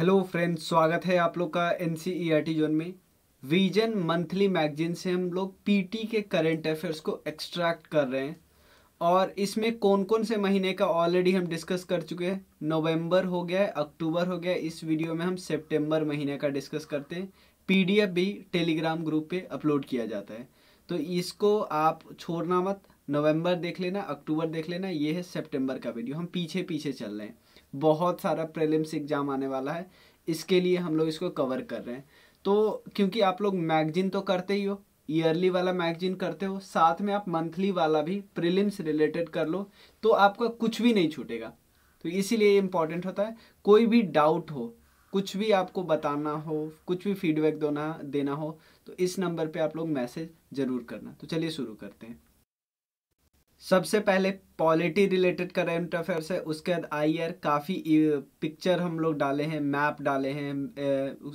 Hello friends स्वागत है आप लोग का एन जोन e में विजन मंथली मैगजीन से हम लोग पीटी के करंट अफेयर्स को एक्सट्रैक्ट कर रहे हैं और इसमें कौन कौन से महीने का ऑलरेडी हम डिस्कस कर चुके हैं नवंबर हो गया है अक्टूबर हो गया इस वीडियो में हम सितंबर महीने का डिस्कस करते हैं पीडीएफ भी टेलीग्राम ग्रुप पे अपलोड किया जाता है तो इसको आप छोड़ना मत नवंबर देख लेना अक्टूबर देख लेना ये है सितंबर का वीडियो हम पीछे पीछे चल रहे हैं बहुत सारा प्रेलिम्स एग्ज़ाम आने वाला है इसके लिए हम लोग इसको कवर कर रहे हैं तो क्योंकि आप लोग मैगजीन तो करते ही हो ईयरली वाला मैगजीन करते हो साथ में आप मंथली वाला भी प्रिलिम्स रिलेटेड कर लो तो आपका कुछ भी नहीं छूटेगा तो इसीलिए इम्पॉर्टेंट होता है कोई भी डाउट हो कुछ भी आपको बताना हो कुछ भी फीडबैक देना देना हो तो इस नंबर पे आप लोग मैसेज ज़रूर करना तो चलिए शुरू करते हैं सबसे पहले पॉलिटी रिलेटेड करंट अफेयर्स है उसके बाद आई ईयर काफ़ी पिक्चर हम लोग डाले हैं मैप डाले हैं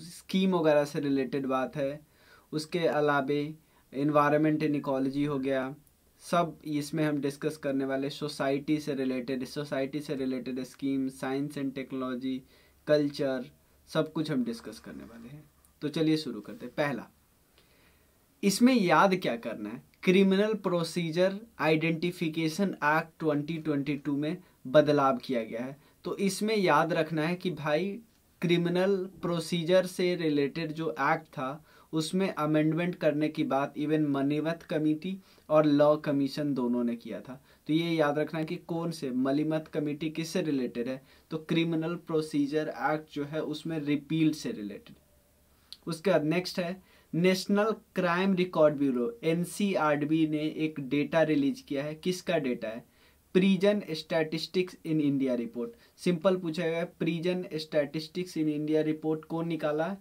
स्कीम वगैरह से रिलेटेड बात है उसके अलावे इन्वायरमेंट एंड इकोलॉजी हो गया सब इसमें हम डिस्कस करने वाले सोसाइटी से रिलेटेड सोसाइटी से related scheme science and technology culture सब कुछ हम डिस्कस करने वाले हैं तो चलिए शुरू करते हैं पहला इसमें याद क्या करना है क्रिमिनल प्रोसीजर आइडेंटिफिकेशन एक्ट 2022 में बदलाव किया गया है तो इसमें याद रखना है कि भाई क्रिमिनल प्रोसीजर से रिलेटेड जो एक्ट था उसमें अमेंडमेंट करने की बात इवन मनीमत कमेटी और लॉ कमीशन दोनों ने किया था तो ये याद रखना कि कौन से मलिमत कमेटी किससे रिलेटेड है तो क्रिमिनल प्रोसीजर एक्ट जो है उसमें रिपील से रिलेटेड उसके बाद नेक्स्ट है national crime record bureau N ने एक डेटा रिलीज किया है किसका डेटा है prison statistics in India report simple पूछा गया prison statistics in India report कौन निकाला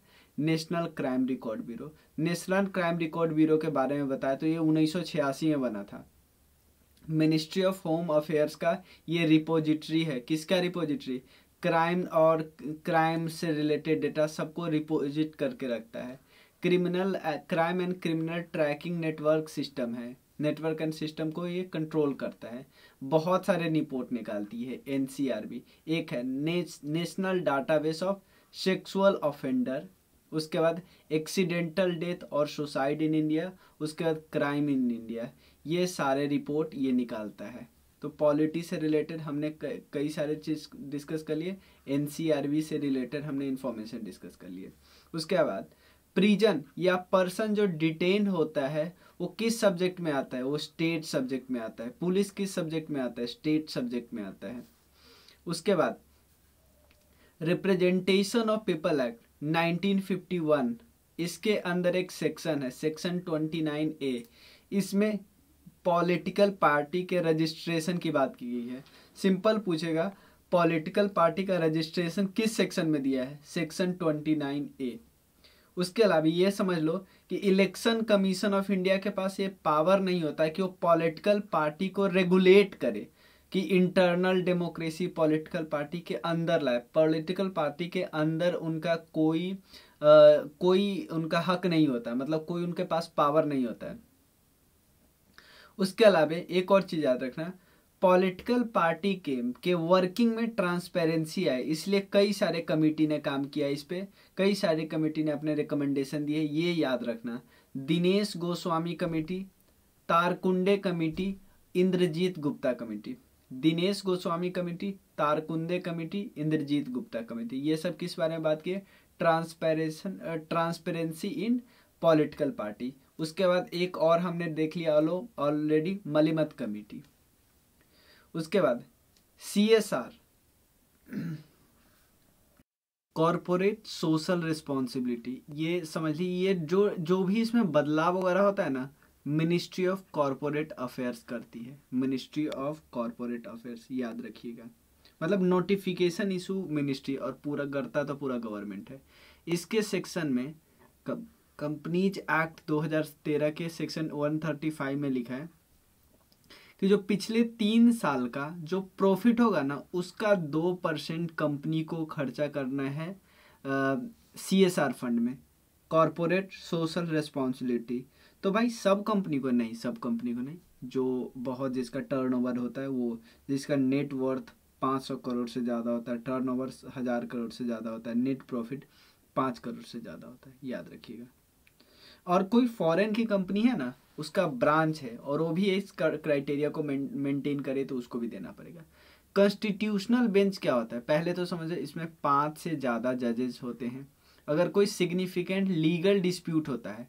national crime record bureau national crime record bureau के बारे में बताया तो ये उन्नीस में बना था मिनिस्ट्री ऑफ होम अफेयर्स का ये रिपोजिटरी है किसका रिपोजिटरी क्राइम और क्राइम से रिलेटेड डेटा सबको रिपोजिट करके रखता है criminal crime and criminal tracking network system है नेटवर्क एंड सिस्टम को ये कंट्रोल करता है बहुत सारे रिपोर्ट निकालती है एन एक है national database of sexual offender उसके बाद एक्सीडेंटल डेथ और सुसाइड इन इंडिया उसके बाद क्राइम इन इंडिया ये सारे रिपोर्ट ये निकालता है तो पॉलिटी से रिलेटेड हमने कई सारे चीज़ डिस्कस कर लिए एन से रिलेटेड हमने इन्फॉर्मेशन डिस्कस कर लिए उसके बाद प्रिजन या पर्सन जो डिटेन होता है वो किस सब्जेक्ट में आता है वो स्टेट सब्जेक्ट में आता है पुलिस किस सब्जेक्ट में आता है स्टेट सब्जेक्ट में आता है उसके बाद रिप्रेजेंटेशन ऑफ पीपल एक्ट 1951 इसके अंदर एक सेक्शन है सेक्शन 29 ए इसमें पॉलिटिकल पार्टी के रजिस्ट्रेशन की बात की गई है सिंपल पूछेगा पॉलिटिकल पार्टी का रजिस्ट्रेशन किस सेक्शन में दिया है सेक्शन 29 ए उसके अलावा ये समझ लो कि इलेक्शन कमीशन ऑफ इंडिया के पास ये पावर नहीं होता कि वो पॉलिटिकल पार्टी को रेगुलेट करे कि इंटरनल डेमोक्रेसी पॉलिटिकल पार्टी के अंदर लाए पॉलिटिकल पार्टी के अंदर उनका कोई आ, कोई उनका हक नहीं होता है मतलब कोई उनके पास पावर नहीं होता है उसके अलावा एक और चीज़ याद रखना पॉलिटिकल पार्टी के के वर्किंग में ट्रांसपेरेंसी आए इसलिए कई सारे कमेटी ने काम किया इस पर कई सारे कमेटी ने अपने रिकमेंडेशन दिए ये याद रखना Dinesh Goswami committee Tarkunde committee Indrajit Gupta committee Dinesh Goswami committee Tarkunde committee Indrajit Gupta committee ये सब किस बारे में बात किए ट्रांसपेरेशन ट्रांसपेरेंसी इन पॉलिटिकल पार्टी उसके बाद एक और हमने देख लिया ऑलो ऑलरेडी मलिमत कमेटी उसके बाद C S R corporate social responsibility ये समझ लीजिए ये जो जो भी इसमें बदलाव वगैरह होता है ना मिनिस्ट्री ऑफ कॉरपोरेट अफेयर्स करती है मिनिस्ट्री ऑफ कॉरपोरेट अफेयर्स याद रखिएगा मतलब नोटिफिकेशन इशू मिनिस्ट्री और पूरा करता तो पूरा गवर्नमेंट है इसके सेक्शन में कंपनीज एक्ट 2013 के सेक्शन 135 में लिखा है कि जो पिछले तीन साल का जो प्रॉफिट होगा ना उसका दो परसेंट कंपनी को खर्चा करना है सी एस आर फंड में कॉरपोरेट सोशल रिस्पॉन्सिबिलिटी तो भाई सब कंपनी को नहीं सब कंपनी को नहीं जो बहुत जिसका टर्नओवर होता है वो जिसका नेटवर्थ पाँच सौ करोड़ से ज़्यादा होता है टर्नओवर हज़ार करोड़ से ज़्यादा होता है नेट प्रॉफिट पाँच करोड़ से ज़्यादा होता है याद रखिएगा और कोई फॉरेन की कंपनी है ना उसका ब्रांच है और वो भी इस क्राइटेरिया को मेंटेन करे तो उसको भी देना पड़ेगा कॉन्स्टिट्यूशनल बेंच क्या होता है पहले तो समझो इसमें पाँच से ज़्यादा जजेस होते हैं अगर कोई सिग्निफिकेंट लीगल डिस्प्यूट होता है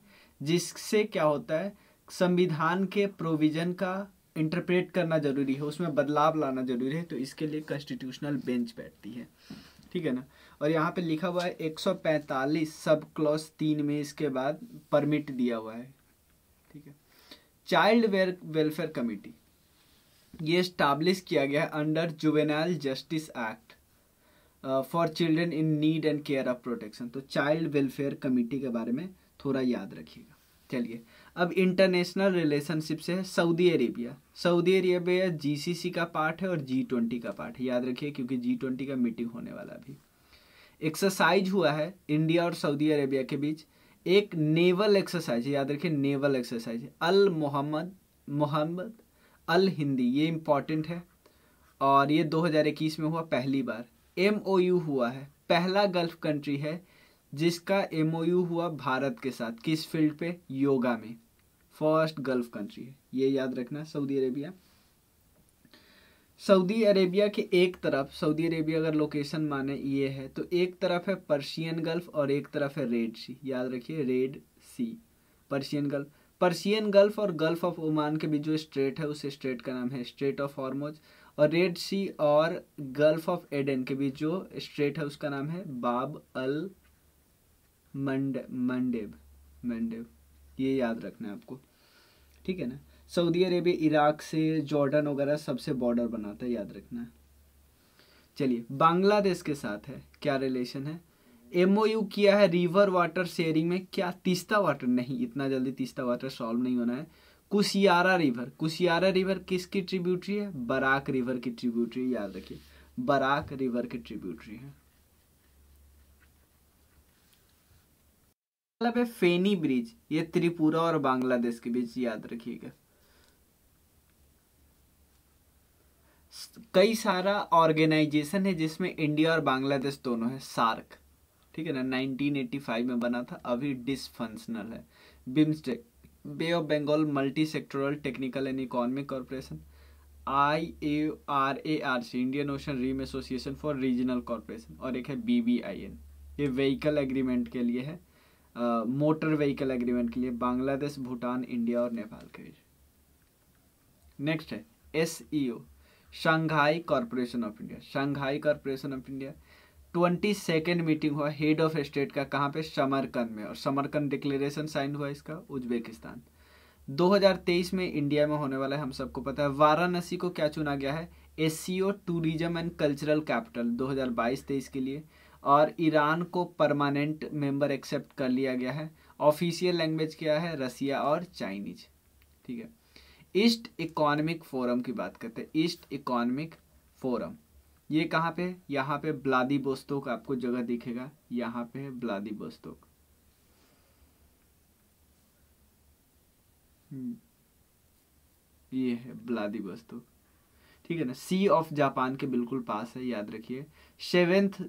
जिससे क्या होता है संविधान के प्रोविज़न का इंटरप्रेट करना जरूरी है उसमें बदलाव लाना जरूरी है तो इसके लिए कॉन्स्टिट्यूशनल बेंच बैठती है ठीक है ना और यहाँ पे लिखा हुआ है 145 सब क्लॉस तीन में इसके बाद परमिट दिया हुआ है ठीक है चाइल्ड वेल वेलफेयर कमेटी ये स्टाब्लिश किया गया है under juvenile justice act for children in need and care of protection तो चाइल्ड वेलफेयर कमेटी के बारे में थोड़ा याद रखिएगा चलिए अब इंटरनेशनल रिलेशनशिप से है Saudi Arabia Saudi Arabia GCC का पार्ट है और जी ट्वेंटी का पार्ट है याद रखिए क्योंकि जी ट्वेंटी का मीटिंग होने वाला भी एक्सरसाइज हुआ है इंडिया और सऊदी अरेबिया के बीच एक नेवल एक्सरसाइज याद रखिए naval exercise Al Mohammed Mohammed Al Hindi ये इम्पॉर्टेंट है और ये 2021 में हुआ पहली बार एम हुआ है पहला गल्फ कंट्री है जिसका एम हुआ भारत के साथ किस फील्ड पे योगा में फर्स्ट गल्फ कंट्री है ये याद रखना सऊदी अरेबिया सऊदी अरेबिया के एक तरफ सऊदी अरेबिया अगर लोकेशन माने ये है तो एक तरफ है पर्शियन गल्फ और एक तरफ है रेड सी याद रखिए red sea Persian gulf Persian gulf और गल्फ ऑफ ओमान के बीच जो स्ट्रेट है उस स्ट्रेट का नाम है स्ट्रेट ऑफ हॉर्मोज और रेड सी और गल्फ ऑफ एडन के बीच जो स्ट्रेट है उसका नाम है बाब अल मंड मंडेब मंडेब ये याद रखना है आपको ठीक है ना सऊदी अरेबिया इराक से जॉर्डन वगैरह सबसे बॉर्डर बनाता है याद रखना है चलिए बांग्लादेश के साथ है क्या रिलेशन है एम किया है रिवर वाटर शेयरिंग में क्या तीस्ता वाटर नहीं इतना जल्दी तीस्ता वाटर सॉल्व नहीं होना है कुशियारा रिवर कुशियारा रिवर किसकी ट्रिब्यूटरी है बराक रिवर की ट्रिब्यूटरी याद रखिए बराक रिवर की ट्रिब्यूटरी है मतलब है फेनी ब्रिज ये त्रिपुरा और बांग्लादेश के बीच याद रखिएगा कई सारा ऑर्गेनाइजेशन है जिसमें इंडिया और बांग्लादेश दोनों है सार्क ठीक है ना 1985 में बना था अभी डिसफंक्शनल है BIMSTEC bay of Bengal multi sectoral technical and economic corporation I A R A R C Indian ocean rim association for regional corporation और एक है बी बी आई एन ये व्हीकल एग्रीमेंट के लिए है मोटर व्हीकल एग्रीमेंट के लिए Bangladesh Bhutan India और नेपाल के बीच नेक्स्ट है S Shanghai corporation of India Shanghai corporation of India twenty second meeting हुआ हेड ऑफ स्टेट का कहाँ पे समरकंद में और समरकंद डिक्लेरेशन साइन हुआ इसका उज्बेकिस्तान 2023 में इंडिया में होने वाला है हम सबको पता है वाराणसी को क्या चुना गया है as tourism and cultural capital 2022 हजार के लिए और ईरान को परमानेंट मेंबर एक्सेप्ट कर लिया गया है ऑफिशियल लैंग्वेज क्या है रसिया और चाइनीज ठीक है ईस्ट इकोनॉमिक फोरम की बात करते हैं ईस्ट इकोनॉमिक फोरम ये कहाँ पे यहाँ पे ब्लादिबोस्तोक आपको जगह दिखेगा यहाँ पे है ब्लादिबोस्तोक हम्म। ये है ब्लादिबोस्तोक ठीक है ना सी ऑफ जापान के बिल्कुल पास है याद रखिए सेवेंथ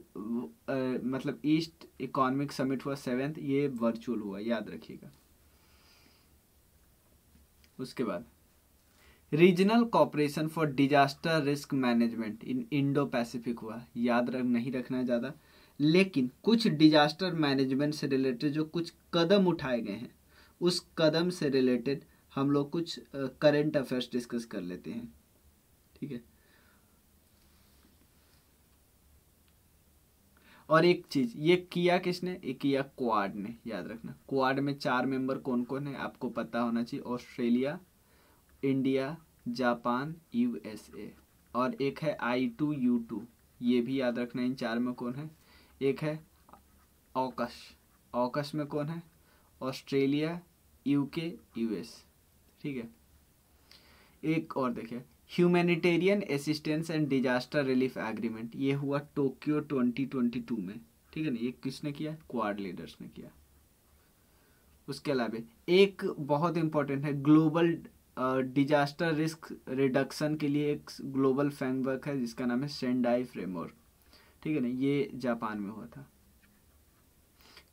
मतलब ईस्ट इकोनॉमिक समिट हुआ सेवेंथ ये वर्चुअल हुआ याद रखिएगा उसके बाद regional cooperation for disaster risk management in Indo Pacific हुआ याद रख नहीं रखना ज़्यादा लेकिन कुछ डिजास्टर मैनेजमेंट से रिलेटेड जो कुछ कदम उठाए गए हैं उस कदम से रिलेटेड हम लोग कुछ करंट अफेयर्स डिस्कस कर लेते हैं ठीक है और एक चीज ये किया किसने ये किया क्वाड ने याद रखना क्वाड में चार मेंबर कौन कौन है आपको पता होना चाहिए ऑस्ट्रेलिया इंडिया जापान यूएसए और एक है आई टू यू टू ये भी याद रखना इन चार में कौन है एक है औकश ऑकश में कौन है ऑस्ट्रेलिया यूके यूएस ठीक है एक और देखिए humanitarian assistance and disaster relief agreement ये हुआ टोक्यो 2022 में ठीक है ना ये किसने किया क्वाड लीडर्स ने किया उसके अलावा एक बहुत इंपॉर्टेंट है ग्लोबल डिजास्टर रिस्क रिडक्शन के लिए एक ग्लोबल फ्रेमवर्क है जिसका नाम है सेंडाई फ्रेमवर्क ठीक है ना ये जापान में हुआ था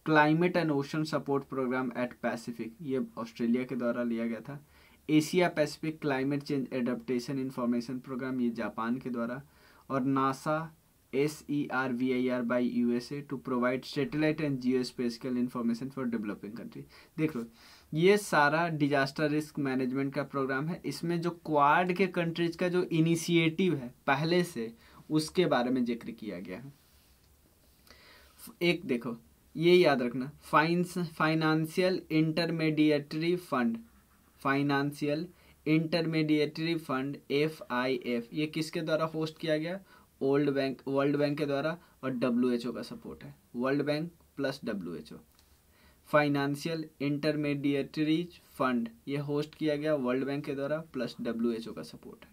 climate and ocean support program at Pacific ये ऑस्ट्रेलिया के द्वारा लिया गया था Asia Pacific climate change adaptation information program ये जापान के द्वारा और NASA S E R V I R by U S A to provide satellite and geospatial information for developing country देख लो ये सारा डिजास्टर रिस्क मैनेजमेंट का program है इसमें जो क्वाड के कंट्रीज का जो इनिशिएटिव है पहले से उसके बारे में जिक्र किया गया है एक देखो ये याद रखना financial intermediary fund financial intermediary fund F I F ये किसके द्वारा होस्ट किया गया ओल्ड बैंक वर्ल्ड बैंक के द्वारा और डब्ल्यू एच ओ का सपोर्ट है world bank plus W H O financial intermediary fund ये होस्ट किया गया वर्ल्ड बैंक के द्वारा प्लस डब्ल्यू एच ओ का सपोर्ट है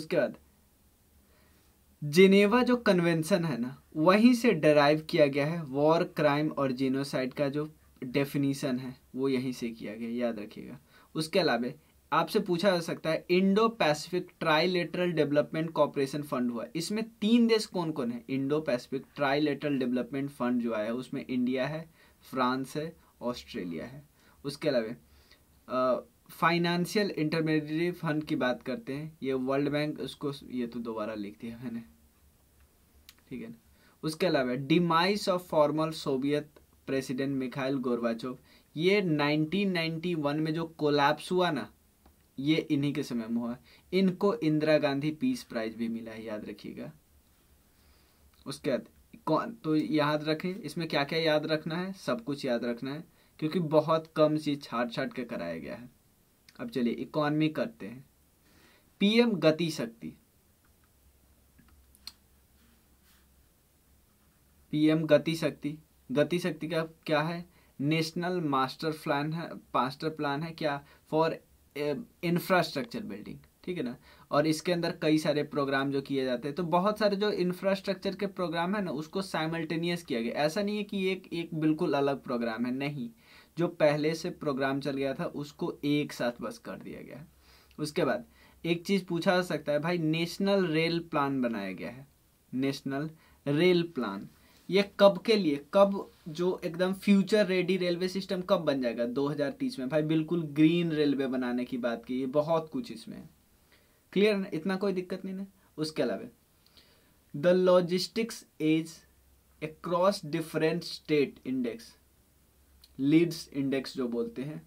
उसके बाद जिनेवा जो कन्वेंशन है ना वहीं से डराइव किया गया है वॉर क्राइम और जीनोसाइड का जो डेफिनीसन है वो यहीं से किया गया याद रखिएगा उसके अलावा आपसे पूछा जा सकता है Indo Pacific trilateral development cooperation fund हुआ इसमें तीन देश कौन कौन है Indo Pacific trilateral development fund जो आया उसमें इंडिया है फ्रांस है ऑस्ट्रेलिया है उसके अलावा फाइनेंशियल इंटरमीडिएट फंड की बात करते हैं ये वर्ल्ड बैंक उसको ये तो दोबारा लिख दिया मैंने ठीक है ना उसके अलावा demise of former Soviet president Mikhail Gorbachev ये 1991 में जो कोलैप्स हुआ ना ये इन्हीं के समय में हुआ इनको इंदिरा गांधी पीस प्राइज भी मिला है याद रखिएगा उसके बाद कौन तो याद रखें इसमें क्या क्या याद रखना है सब कुछ याद रखना है क्योंकि बहुत कम चीज़ छाट छाट के कराया गया है अब चलिए इकोनॉमी करते हैं पीएम गति शक्ति पीएम गति शक्ति गति शक्ति का क्या है नेशनल मास्टर प्लान है मास्टर प्लान है क्या फॉर इंफ्रास्ट्रक्चर बिल्डिंग ठीक है ना और इसके अंदर कई सारे प्रोग्राम जो किए जाते हैं तो बहुत सारे जो इंफ्रास्ट्रक्चर के प्रोग्राम है ना उसको साइमल्टेनियस किया गया ऐसा नहीं है कि एक एक बिल्कुल अलग प्रोग्राम है नहीं जो पहले से प्रोग्राम चल गया था उसको एक साथ बस कर दिया गया उसके बाद एक चीज़ पूछा जा सकता है भाई नेशनल रेल प्लान बनाया गया है नेशनल रेल प्लान ये कब के लिए कब जो एकदम फ्यूचर रेडी रेलवे सिस्टम कब बन जाएगा 2030 में भाई बिल्कुल ग्रीन रेलवे बनाने की बात की बहुत कुछ इसमें क्लियर ना इतना कोई दिक्कत नहीं ना उसके अलावा the logistics ease across different state index LEADS index जो बोलते हैं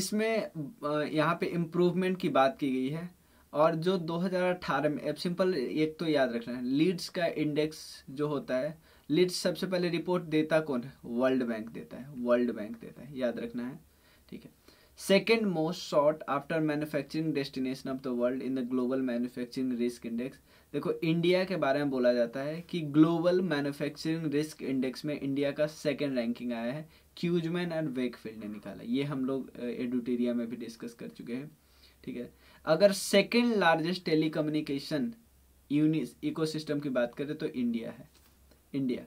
इसमें यहाँ पे इम्प्रूवमेंट की बात की गई है और जो 2018 में अब सिंपल एक तो याद रखना है लीड्स का इंडेक्स जो होता है लीड्स सबसे पहले रिपोर्ट देता कौन है वर्ल्ड बैंक देता है वर्ल्ड बैंक देता है याद रखना है ठीक है second most sought after manufacturing destination of the world in the global manufacturing risk index देखो इंडिया के बारे में बोला जाता है कि ग्लोबल मैन्युफैक्चरिंग रिस्क इंडेक्स में इंडिया का सेकेंड रैंकिंग आया है क्यूजमैन एंड वेकफील्ड ने निकाला ये हम लोग एडुटेरिया में भी डिस्कस कर चुके हैं ठीक है अगर सेकेंड लार्जेस्ट टेलीकम्युनिकेशन यूनिस इकोसिस्टम की बात करें तो इंडिया है इंडिया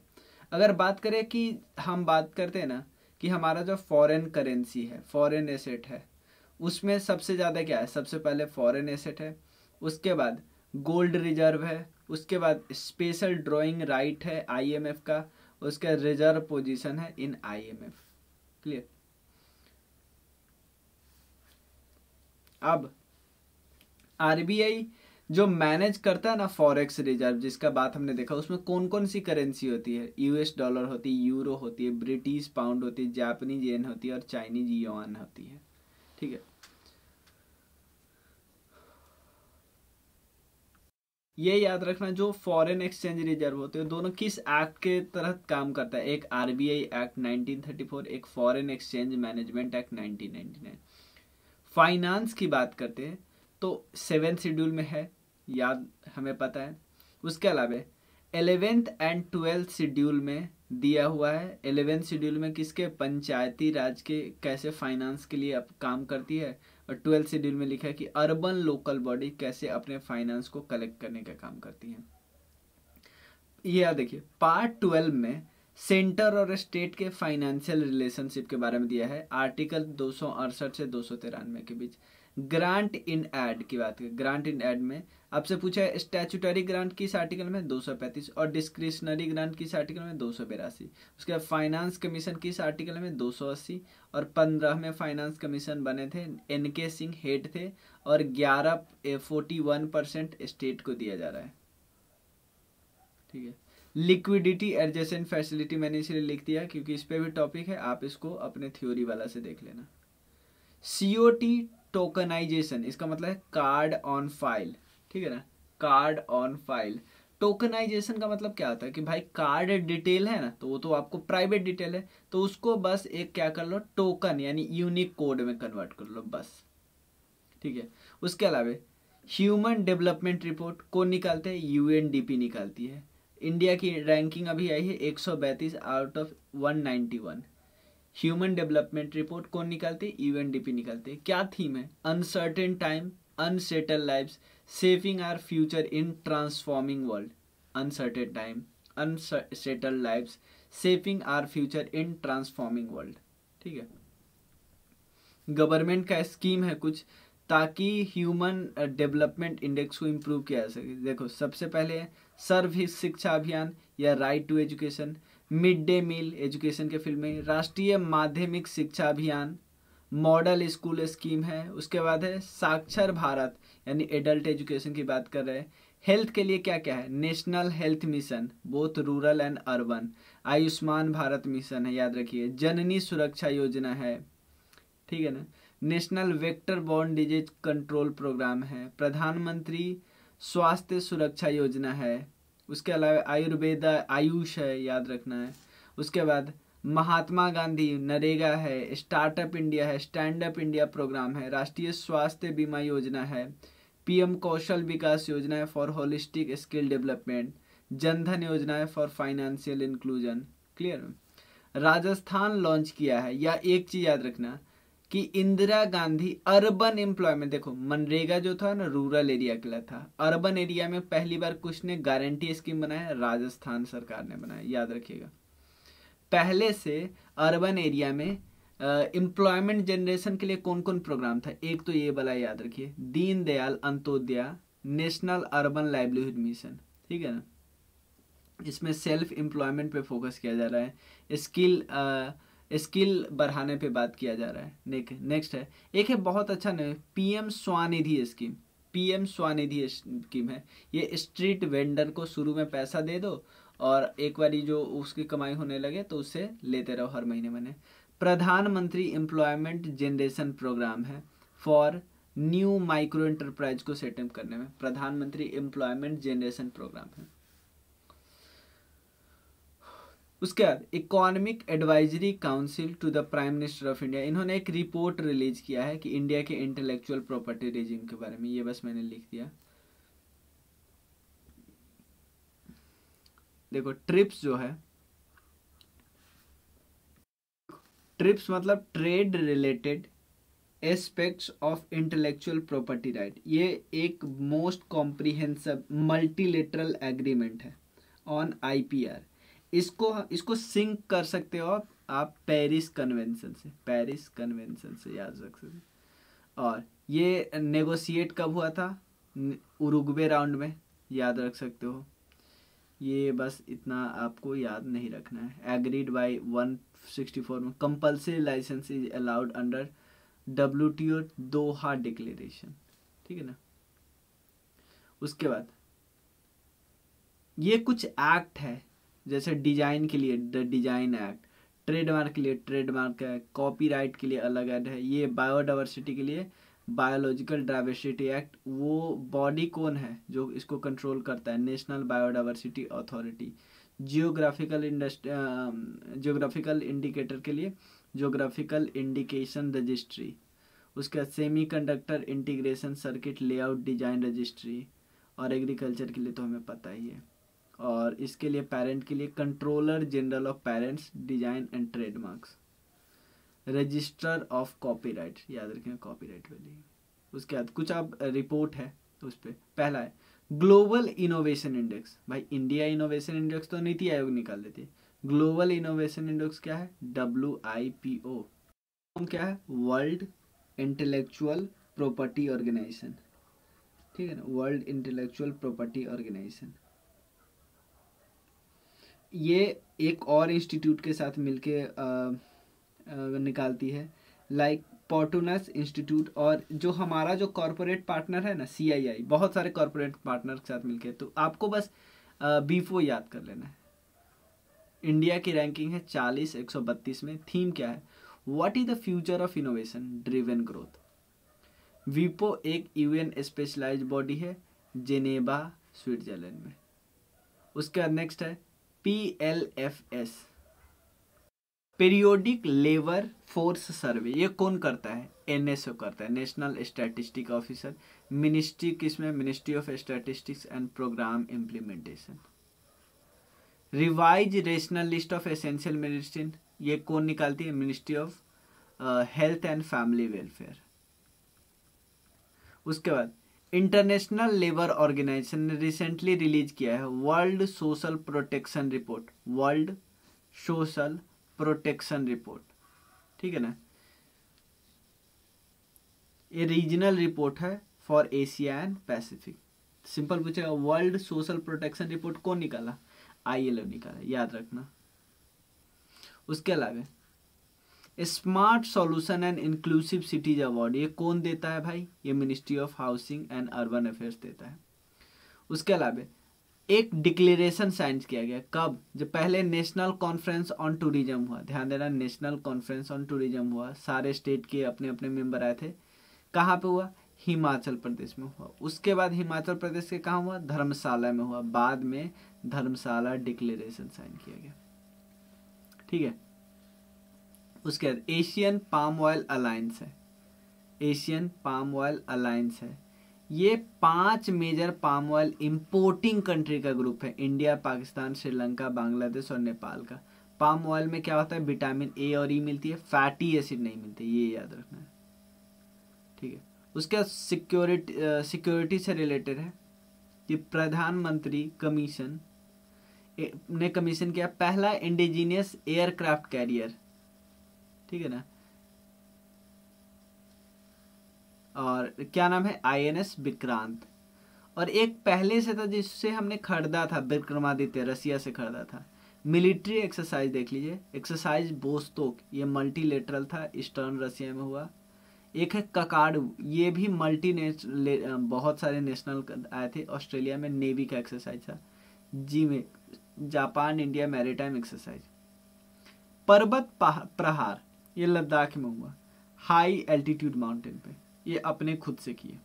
अगर बात करें कि हम बात करते हैं ना कि हमारा जो फॉरेन करेंसी है फॉरेन एसेट है उसमें सबसे ज़्यादा क्या है सबसे पहले फॉरेन एसेट है उसके बाद गोल्ड रिजर्व है उसके बाद स्पेशल ड्राइंग राइट है आईएमएफ का उसका रिजर्व पोजीशन है इन आईएमएफ क्लियर अब आरबीआई जो मैनेज करता है ना फॉरेक्स रिजर्व जिसका बात हमने देखा उसमें कौन कौन सी करेंसी होती है यूएस डॉलर होती है यूरो होती है ब्रिटिश पाउंड होती है जापानीज येन होती है और चाइनीज युआन होती है ठीक है ये याद रखना जो फॉरेन एक्सचेंज रिजर्व होते हैं दोनों किस एक्ट के तहत काम करता है एक आरबीआई एक्ट 1934 एक foreign exchange management act 1999 finance की बात करते हैं तो सेवेंथ शेड्यूल में है याद हमें पता है उसके अलावा एलेवेंथ एंड ट्वेल्थ शेड्यूल में दिया हुआ है एलेवेंथ शेड्यूल में किसके पंचायती राज के कैसे फाइनेंस के लिए काम करती है और ट्वेल्थ शेड्यूल में लिखा है कि अर्बन लोकल बॉडी कैसे अपने फाइनेंस को कलेक्ट करने का काम करती है यह देखिए पार्ट ट्वेल्व में सेंटर और स्टेट के फाइनेंशियल रिलेशनशिप के बारे में दिया है आर्टिकल दो से दो के बीच ग्रांट इन एड की बात करें ग्रांट इन एड में आपसे पूछा है स्टैचूटरी ग्रांट किस आर्टिकल में 235 और डिस्क्रिशनरी ग्रांट किस आर्टिकल में दो उसके बाद फाइनेंस कमीशन किस आर्टिकल में 280 और पंद्रह में फाइनेंस कमीशन बने थे एन के सिंह हेड थे और ग्यारह फोर्टी वन परसेंट स्टेट को दिया जा रहा है ठीक है लिक्विडिटी एडजेसेंट फैसिलिटी मैंने इसलिए लिख दिया क्योंकि इस पर भी टॉपिक है आप इसको अपने थ्योरी वाला से देख लेना सीओ टी टोकनाइजेशन इसका मतलब है कार्ड ऑन फाइल ठीक है ना कार्ड ऑन फाइल टोकनाइजेशन का मतलब क्या होता है कि भाई कार्ड डिटेल है ना तो वो तो आपको प्राइवेट डिटेल है तो उसको बस एक क्या कर लो टोकन यानी यूनिक कोड में कन्वर्ट कर लो बस ठीक है उसके अलावा ह्यूमन डेवलपमेंट रिपोर्ट कौन निकालते हैं यूएनडीपी निकालती है इंडिया की रैंकिंग अभी आई है एक out of 191 human development report कौन निकालते हैं यूएनडीपी निकालते हैं क्या थीम है uncertain time unsettled life shaping our future in transforming world uncertain time unsettled life shaping our future in transforming world ठीक है गवर्नमेंट का स्कीम है कुछ ताकि ह्यूमन डेवलपमेंट इंडेक्स को इम्प्रूव किया जा सके देखो सबसे पहले है सर्व शिक्षा अभियान या right to education mid day meal education के फील्ड में राष्ट्रीय माध्यमिक शिक्षा अभियान मॉडल स्कूल स्कीम है उसके बाद है साक्षर भारत यानी एडल्ट एजुकेशन की बात कर रहे हैं हेल्थ के लिए क्या क्या है national health mission both rural and urban Ayushman Bharat mission है याद रखिए जननी सुरक्षा योजना है ठीक है ना national vector borne disease control programme है प्रधानमंत्री स्वास्थ्य सुरक्षा योजना है उसके अलावा आयुर्वेदा आयुष है याद रखना है उसके बाद महात्मा गांधी नरेगा है स्टार्टअप इंडिया है स्टैंड अप इंडिया प्रोग्राम है राष्ट्रीय स्वास्थ्य बीमा योजना है पीएम कौशल विकास योजना है for holistic skill development Jan Dhan Yojana है for financial inclusion clear Rajasthan launch किया है या एक चीज़ याद रखना कि इंदिरा गांधी अर्बन एम्प्लॉयमेंट देखो मनरेगा जो था ना रूरल एरिया के लिए था अर्बन एरिया में पहली बार कुछ ने गारंटी स्कीम बनाया राजस्थान सरकार ने बनाया याद रखिएगा पहले से अर्बन एरिया में एम्प्लॉयमेंट जनरेशन के लिए कौन कौन प्रोग्राम था एक तो ये वाला याद रखिए Deendayal Antyodaya national urban livelihood mission ठीक है ना इसमें सेल्फ एम्प्लॉयमेंट पे फोकस किया जा रहा है स्किल स्किल बढ़ाने पे बात किया जा रहा है नेक नेक्स्ट है एक है बहुत अच्छा P PM SVANidhi scheme PM SVANidhi scheme है ये स्ट्रीट वेंडर को शुरू में पैसा दे दो और एक बारी जो उसकी कमाई होने लगे तो उसे लेते रहो हर महीने महीने प्रधानमंत्री एम्प्लॉयमेंट जनरेशन प्रोग्राम है फॉर न्यू माइक्रो एंटरप्राइज को सेटअप करने में प्रधानमंत्री एम्प्लॉयमेंट जनरेशन प्रोग्राम है उसके बाद economic advisory council to the prime minister of India इन्होंने एक रिपोर्ट रिलीज किया है कि इंडिया के इंटेलेक्चुअल प्रॉपर्टी रिजिम के बारे में ये बस मैंने लिख दिया देखो ट्रिप्स जो है ट्रिप्स मतलब trade related aspects of intellectual property right ये एक मोस्ट कॉम्प्रिहेंसिव मल्टीलेटरल एग्रीमेंट है ऑन आईपीआर इसको इसको सिंक कर सकते हो आप आप पेरिस कन्वेंशन से पेरिस कन्वेंशन से याद रख सकते और ये नेगोशिएट कब हुआ था उरुग्वे राउंड में याद रख सकते हो ये बस इतना आपको याद नहीं रखना है एग्रीड बाय 164 में compulsory licence is allowed under W T O Doha declaration ठीक है ना उसके बाद ये कुछ एक्ट है जैसे डिजाइन के लिए द डिजाइन एक्ट ट्रेडमार्क के लिए ट्रेडमार्क है कॉपीराइट के लिए अलग ऐड है ये बायोडाइवर्सिटी के लिए बायोलॉजिकल डाइवर्सिटी एक्ट वो बॉडी कौन है जो इसको कंट्रोल करता है नेशनल बायोडाइवर्सिटी अथॉरिटी जियोग्राफिकल इंडस्ट जियोग्राफिकल इंडिकेटर के लिए जियोग्राफिकल इंडिकेशन रजिस्ट्री उसके बाद semiconductor integration circuit layout design registry और एग्रीकल्चर के लिए तो हमें पता ही है और इसके लिए पेरेंट के लिए controller general of patents design and trademarks registrar of copyright याद रखें कॉपीराइट वाली उसके बाद कुछ आप रिपोर्ट है उस पर पहला है ग्लोबल इनोवेशन इंडेक्स भाई इंडिया इनोवेशन इंडेक्स तो नीति आयोग निकाल देती है ग्लोबल इनोवेशन इंडेक्स क्या है डब्ल्यू आई पी ओ क्या है वर्ल्ड इंटेलेक्चुअल प्रॉपर्टी ऑर्गेनाइजेशन ठीक है ना वर्ल्ड इंटेलेक्चुअल प्रॉपर्टी ऑर्गेनाइजेशन ये एक और इंस्टीट्यूट के साथ मिलके निकालती है लाइक पोर्टूनस इंस्टीट्यूट और जो हमारा जो कॉरपोरेट पार्टनर है ना सीआईआई बहुत सारे कॉरपोरेट पार्टनर के साथ मिलके तो आपको बस बीफो याद कर लेना है इंडिया की रैंकिंग है चालीस एक सौ बत्तीस में थीम क्या है what is the future of innovation driven growth वीपो एक यूएन स्पेशलाइज बॉडी है जेनेबा स्विट्जरलैंड में उसके बाद नेक्स्ट है P L F S periodic labour force survey ये कौन करता है एन एस ओ करता है नेशनल स्टैटिस्टिक ऑफिसर मिनिस्ट्री किसमें ministry of statistics and programme implementation revise national list of essential medicine ये कौन निकालती है ministry of health and family welfare उसके बाद इंटरनेशनल लेबर ऑर्गेनाइजेशन ने रिसेंटली रिलीज किया है world social protection report world social protection report ठीक है ना ये रीजनल रिपोर्ट है for Asia and Pacific simple पूछेगा वर्ल्ड सोशल प्रोटेक्शन रिपोर्ट कौन निकाला आईएलओ निकाला याद रखना उसके अलावा smart solution and inclusive cities award ये कौन देता है भाई ये ministry of housing and urban affairs देता है उसके अलावा एक डिक्लेरेशन साइन किया गया कब जब पहले नेशनल कॉन्फ्रेंस ऑन टूरिज्म हुआ ध्यान देना नेशनल कॉन्फ्रेंस ऑन टूरिज्म हुआ सारे स्टेट के अपने अपने मेंबर आए थे कहाँ पे हुआ हिमाचल प्रदेश में हुआ उसके बाद हिमाचल प्रदेश के कहाँ हुआ धर्मशाला में हुआ बाद में धर्मशाला डिक्लेरेशन साइन किया गया ठीक है उसके बाद एशियन पाम ऑयल अलायंस है एशियन पाम ऑयल अलायंस है ये पांच major palm oil importing country का ग्रुप है इंडिया पाकिस्तान श्रीलंका बांग्लादेश और नेपाल का पाम ऑयल में क्या होता है विटामिन ए और ई e मिलती है फैटी एसिड नहीं मिलती ये याद रखना है ठीक है उसके बाद सिक्योरिटी सिक्योरिटी से रिलेटेड है कि प्रधानमंत्री कमीशन ने कमीशन किया पहला इंडिजीनियस एयरक्राफ्ट कैरियर ठीक है ना और क्या नाम है आईएनएस विक्रांत और एक पहले से था जिससे हमने खरीदा था विक्रमादित्य रसिया से खरीदा था मिलिट्री एक्सरसाइज देख लीजिए एक्सरसाइज बोस्तोक ये मल्टीलेटरल था ईस्टर्न रसिया में हुआ एक है ककाडू ये भी मल्टी बहुत सारे नेशनल आए थे ऑस्ट्रेलिया में नेवी का एक्सरसाइज था जी में जापान इंडिया मैरिटाइम एक्सरसाइज पर्वत प्रहार ये लद्दाख में हुआ हाई एल्टीट्यूड माउंटेन पे ये अपने खुद से किए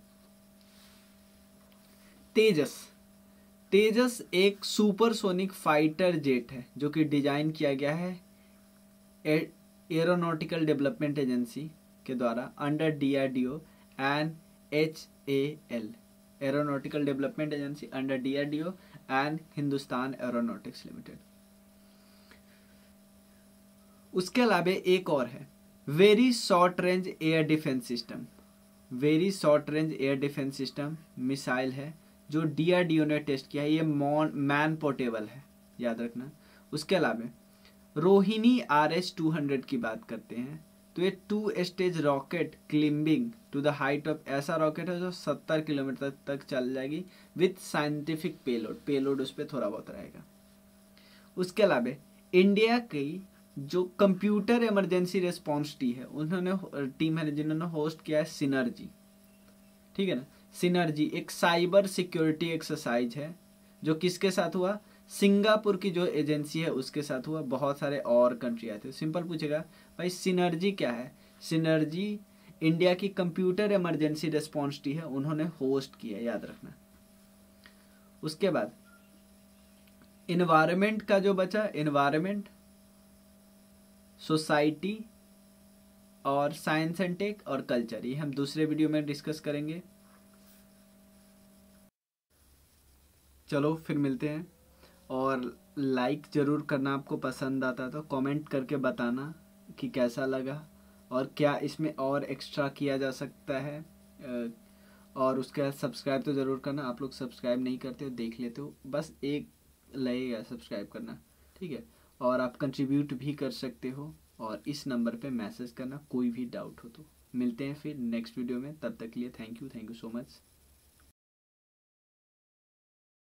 तेजस तेजस एक सुपरसोनिक फाइटर जेट है जो कि डिजाइन किया गया है एरोनॉटिकल डेवलपमेंट एजेंसी के द्वारा under DRDO and H A L aeronautical development agency under DRDO and Hindustan aeronautics limited उसके अलावे एक और है very short range air defence system very short range air defence system missile है जो डी ने टेस्ट किया है ये मॉन मैन पोर्टेबल है याद रखना उसके अलावे Rohini R S two hundred की बात करते हैं तो ये two stage rocket climbing to the height of ऐसा रॉकेट है जो सत्तर किलोमीटर तक चल जाएगी विथ साइंटिफिक पेलोड पेलोड उस पर थोड़ा बहुत रहेगा उसके अलावा इंडिया की जो कंप्यूटर इमरजेंसी रिस्पॉन्स टी है उन्होंने टीम है जिन्होंने होस्ट किया है सिनर्जी ठीक है ना सिनर्जी एक साइबर सिक्योरिटी एक्सरसाइज है जो किसके साथ हुआ सिंगापुर की जो एजेंसी है उसके साथ हुआ बहुत सारे और कंट्री आए थे सिंपल पूछेगा भाई सिनर्जी क्या है सिनर्जी इंडिया की कंप्यूटर इमरजेंसी रिस्पॉन्स टी है उन्होंने होस्ट किया याद रखना उसके बाद इन्वायरमेंट का जो बचा इन्वायरमेंट सोसाइटी और साइंस एंड टेक और कल्चर ये हम दूसरे वीडियो में डिस्कस करेंगे चलो फिर मिलते हैं और लाइक ज़रूर करना आपको पसंद आता तो कमेंट करके बताना कि कैसा लगा और क्या इसमें और एक्स्ट्रा किया जा सकता है और उसके बाद सब्सक्राइब तो ज़रूर करना आप लोग सब्सक्राइब नहीं करते हो देख लेते हो बस एक लगेगा सब्सक्राइब करना ठीक है और आप कंट्रीब्यूट भी कर सकते हो और इस नंबर पे मैसेज करना कोई भी डाउट हो तो मिलते हैं फिर नेक्स्ट वीडियो में तब तक के लिए thank you thank you so much